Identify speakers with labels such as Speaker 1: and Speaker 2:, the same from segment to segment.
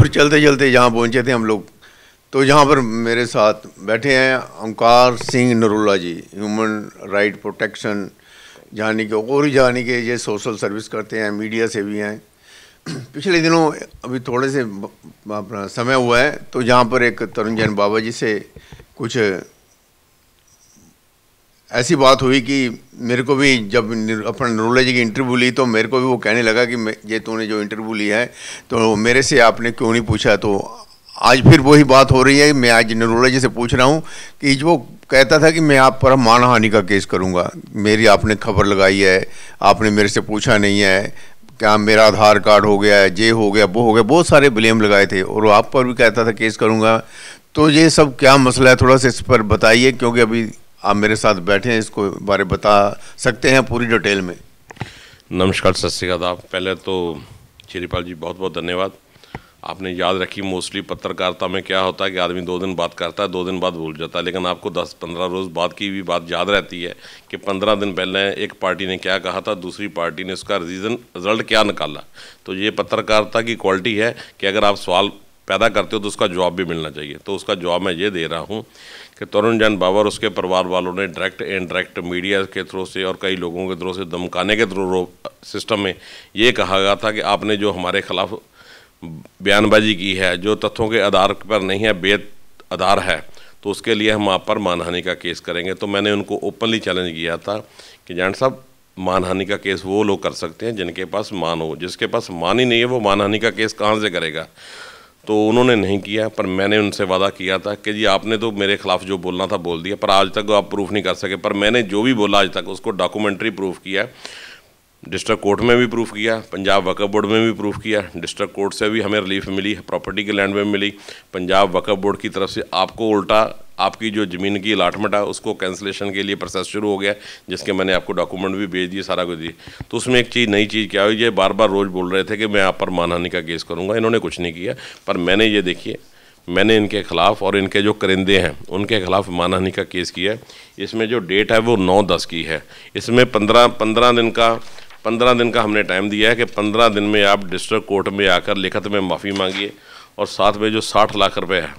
Speaker 1: और चलते चलते यहाँ पहुँचे थे हम लोग तो यहाँ पर मेरे साथ बैठे हैं Omkar Singh Narola ji human right protection जानी के और जानी के ये सोशल सर्विस करते हैं मीडिया से भी हैं पिछले दिनों अभी थोड़े से अपना समय हुआ है तो यहाँ पर एक तरुण जैन बाबा जी से कुछ ऐसी बात हुई कि मेरे को भी जब अपना नरोला जी की इंटरव्यू ली तो मेरे को भी वो कहने लगा कि ये तूने जो इंटरव्यू लिया है तो मेरे से आपने क्यों नहीं पूछा तो आज फिर वही बात हो रही है मैं आज नरोला जी से पूछ रहा हूँ कि जो कहता था कि मैं आप पर मानहानि का केस करूँगा मेरी आपने खबर लगाई है आपने मेरे से पूछा नहीं है क्या मेरा आधार कार्ड हो गया है जे हो गया वो हो गया बहुत सारे ब्लेम लगाए थे और आप पर भी कहता था केस करूँगा तो ये सब क्या मसला है थोड़ा सा इस पर बताइए क्योंकि अभी आप मेरे साथ बैठे हैं इसको बारे बता सकते हैं पूरी डिटेल में नमस्कार सत श्रीकाल पहले
Speaker 2: तो श्रीपाल जी बहुत बहुत धन्यवाद आपने याद रखी मोस्टली पत्रकारिता में क्या होता है कि आदमी दो दिन बात करता है दो दिन बाद भूल जाता है लेकिन आपको दस पंद्रह रोज़ बाद की भी बात याद रहती है कि पंद्रह दिन पहले एक पार्टी ने क्या कहा था दूसरी पार्टी ने उसका रीज़न रिजल्ट क्या निकाला तो ये पत्रकारिता की क्वालिटी है कि अगर आप सवाल पैदा करते हो तो उसका जॉब भी मिलना चाहिए तो उसका जॉब मैं ये दे रहा हूँ कि तरुण जैन बाबर उसके परिवार वालों ने डायरेक्ट इनडायरेक्ट मीडिया के थ्रू से और कई लोगों के थ्रू से धमकाने के थ्रू सिस्टम में ये कहा गया था कि आपने जो हमारे खिलाफ बयानबाजी की है जो तथ्यों के आधार पर नहीं है बेद आधार है तो उसके लिए हम आप पर मानहानि का केस करेंगे तो मैंने उनको ओपनली चैलेंज किया था कि जैन साहब मानहानि का केस वो लोग कर सकते हैं जिनके पास मान हो जिसके पास मान ही नहीं है वो मानहानि का केस कहाँ से करेगा तो उन्होंने नहीं किया पर मैंने उनसे वादा किया था कि जी आपने तो मेरे खिलाफ जो बोलना था बोल दिया पर आज तक आप प्रूफ नहीं कर सके पर मैंने जो भी बोला आज तक उसको डॉक्यूमेंट्री प्रूफ किया डिस्ट्रिक्ट कोर्ट में भी प्रूफ किया पंजाब वक्फ बोर्ड में भी प्रूफ किया डिस्ट्रिक्ट कोर्ट से भी हमें रिलीफ मिली प्रॉपर्टी के लैंड में मिली पंजाब वक्फ बोर्ड की तरफ से आपको उल्टा आपकी जो ज़मीन की अलाटमेंट है उसको कैंसलेशन के लिए प्रोसेस शुरू हो गया जिसके मैंने आपको डॉक्यूमेंट भी भेज दिए सारा कुछ दिए तो उसमें एक चीज़ नई चीज़ क्या हुई ये बार बार रोज़ बोल रहे थे कि मैं आप पर मानहानि का केस करूँगा इन्होंने कुछ नहीं किया पर मैंने ये देखिए मैंने इनके खिलाफ और इनके जो करिंदे हैं उनके खिलाफ मानहानि का केस किया है इसमें जो डेट है वो नौ दस की है इसमें पंद्रह पंद्रह दिन का पंद्रह दिन का हमने टाइम दिया है कि पंद्रह दिन में आप डिस्ट्रिक्ट कोर्ट में आकर लिखित में माफ़ी मांगिए और साथ में जो साठ लाख रुपए है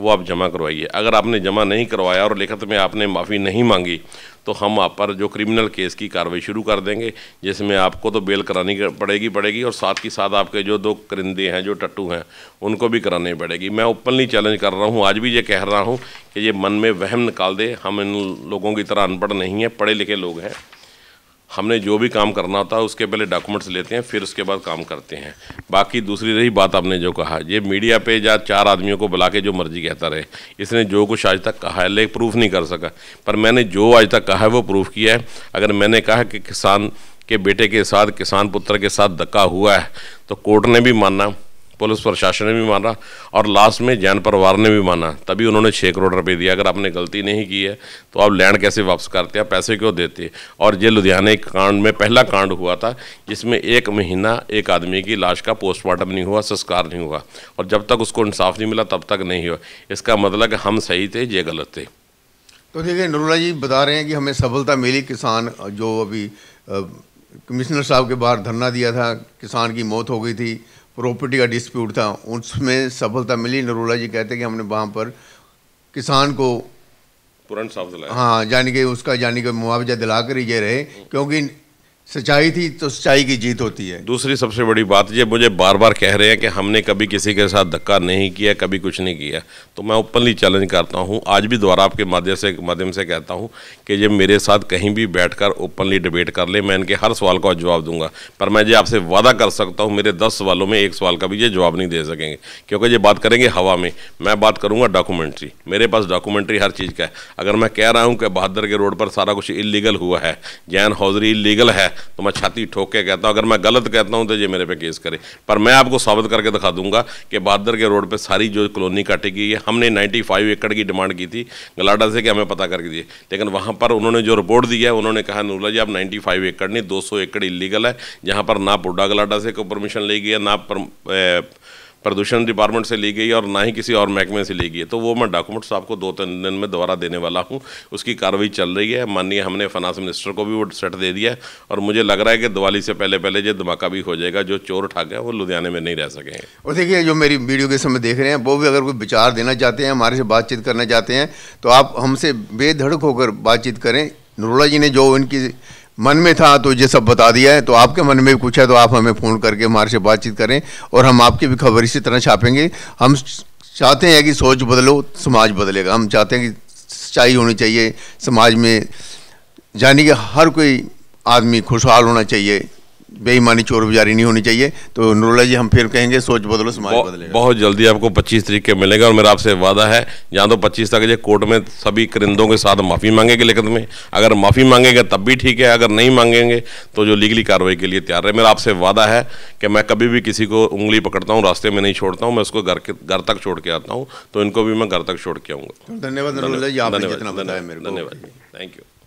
Speaker 2: वो आप जमा करवाइए अगर आपने जमा नहीं करवाया और लिखित में आपने माफ़ी नहीं मांगी तो हम आप पर जो क्रिमिनल केस की कार्रवाई शुरू कर देंगे जिसमें आपको तो बेल करानी पड़ेगी पड़ेगी और साथ ही साथ आपके जो दो करिंदे हैं जो टट्टू हैं उनको भी करानी पड़ेगी मैं ओपनली चैलेंज कर रहा हूँ आज भी ये कह रहा हूँ कि ये मन में वहम निकाल दे हम इन लोगों की तरह अनपढ़ नहीं है पढ़े लिखे लोग हैं हमने जो भी काम करना होता है उसके पहले डॉक्यूमेंट्स लेते हैं फिर उसके बाद काम करते हैं बाकी दूसरी रही बात आपने जो कहा ये मीडिया पे या चार आदमियों को बुला के जो मर्जी कहता रहे इसने जो कुछ आज तक कहा है लेकिन प्रूफ नहीं कर सका पर मैंने जो आज तक कहा है वो प्रूफ किया है अगर मैंने कहा कि किसान के बेटे के साथ किसान पुत्र के साथ धक्का हुआ है तो कोर्ट ने भी माना पुलिस प्रशासन ने भी माना और लास्ट में जैन परिवार ने भी माना तभी उन्होंने छः करोड़ रुपए दिया अगर आपने गलती नहीं की है तो आप लैंड कैसे वापस करते हैं पैसे क्यों देते और ये लुधियाने कांड में पहला कांड हुआ था जिसमें एक महीना एक आदमी की लाश का पोस्टमार्टम नहीं हुआ संस्कार नहीं हुआ और जब तक उसको इंसाफ नहीं मिला तब तक नहीं हुआ इसका मतलब हम सही थे ये गलत थे
Speaker 1: तो देखिए नरुला जी बता रहे हैं कि हमें सफलता मिली किसान जो अभी कमिश्नर साहब के बाहर धरना दिया था किसान की मौत हो गई थी प्रॉपर्टी का डिस्प्यूट था उसमें सफलता मिली नरोला जी कहते कि हमने वहाँ पर किसान को तुरंत साफ दिलाया हाँ यानी कि उसका यानी कि मुआवजा दिलाकर ही ये रहे हम्म। क्योंकि सच्चाई थी तो सच्चाई की जीत होती है
Speaker 2: दूसरी सबसे बड़ी बात ये मुझे बार बार कह रहे हैं कि हमने कभी किसी के साथ धक्का नहीं किया कभी कुछ नहीं किया तो मैं ओपनली चैलेंज करता हूँ आज भी दोबारा आपके माध्यम से माध्यम से कहता हूँ कि ये मेरे साथ कहीं भी बैठकर ओपनली डिबेट कर ले मैं इनके हर सवाल का जवाब दूंगा पर मैं ये आपसे वादा कर सकता हूँ मेरे दस सवालों में एक सवाल का भी ये जवाब नहीं दे सकेंगे क्योंकि ये बात करेंगे हवा में मैं बात करूँगा डॉक्यूमेंट्री मेरे पास डॉक्यूमेंट्री हर चीज़ का है अगर मैं कह रहा हूँ कि बहादुर के रोड पर सारा कुछ इलीगल हुआ है जैन हौजरी इलीगल है तो मैं छाती ठोक के कहता हूँ अगर मैं गलत कहता हूँ तो ये मेरे पे केस करे पर मैं आपको साबित करके दिखा दूंगा कि बहादुर के रोड पर सारी जो कॉलोनी काटी गई है हमने नाइन्टी फाइव एकड़ की डिमांड की थी गलाडा से कि हमें पता करके दिए लेकिन वहाँ पर उन्होंने जो रिपोर्ट दी है उन्होंने कहा नूला जी आप नाइन्टी फाइव एकड़ नहीं दो सौ एकड़ इलीगल है जहाँ पर ना पुडा गलाडा से को परमिशन ले गई है ना पर, प्रदूषण डिपार्टमेंट से ली गई और ना ही किसी और महकमे से ली गई तो वो मैं डॉक्यूमेंट्स आपको दो तीन दिन में दोबारा देने वाला हूँ उसकी कार्रवाई चल रही है माननीय हमने फाइनेंस मिनिस्टर को भी वो सेट दे दिया है और मुझे लग रहा है कि दिवाली से पहले पहले ये धमाका भी हो जाएगा जो चोर उठा गया वो लुधियाने में नहीं रह सके
Speaker 1: और देखिए जो मेरी वीडियो के समय देख रहे हैं वो भी अगर कोई विचार देना चाहते हैं हमारे से बातचीत करना चाहते हैं तो आप हमसे बेधड़क होकर बातचीत करें नरोला जी ने जो इनकी मन में था तो ये सब बता दिया है तो आपके मन में कुछ है तो आप हमें फ़ोन करके हमारे से बातचीत करें और हम आपकी भी खबर इसी तरह छापेंगे हम चाहते हैं कि सोच बदलो समाज बदलेगा हम चाहते हैं कि सच्चाई होनी चाहिए समाज में यानी कि हर कोई आदमी खुशहाल होना चाहिए बेईमानी चोर बुजारी नहीं होनी चाहिए तो नूरुल्ला जी हम फिर कहेंगे सोच बदलो समाज बौ, बदले
Speaker 2: बहुत जल्दी आपको 25 तारीख के मिलेगा और मेरा आपसे वादा है या तो 25 तक कोर्ट में सभी करिंदों के साथ माफ़ी मांगेंगे लेकिन में अगर माफ़ी मांगेंगे तब भी ठीक है अगर नहीं मांगेंगे तो जो लीगली कार्रवाई के लिए तैयार है मेरा आपसे वादा है कि मैं कभी भी किसी को उंगली पकड़ता हूँ रास्ते में नहीं छोड़ता हूँ मैं उसको घर के घर तक छोड़ के आता हूँ तो इनको भी मैं घर तक छोड़ के आऊँगा धन्यवाद धन्यवाद धन्यवाद थैंक यू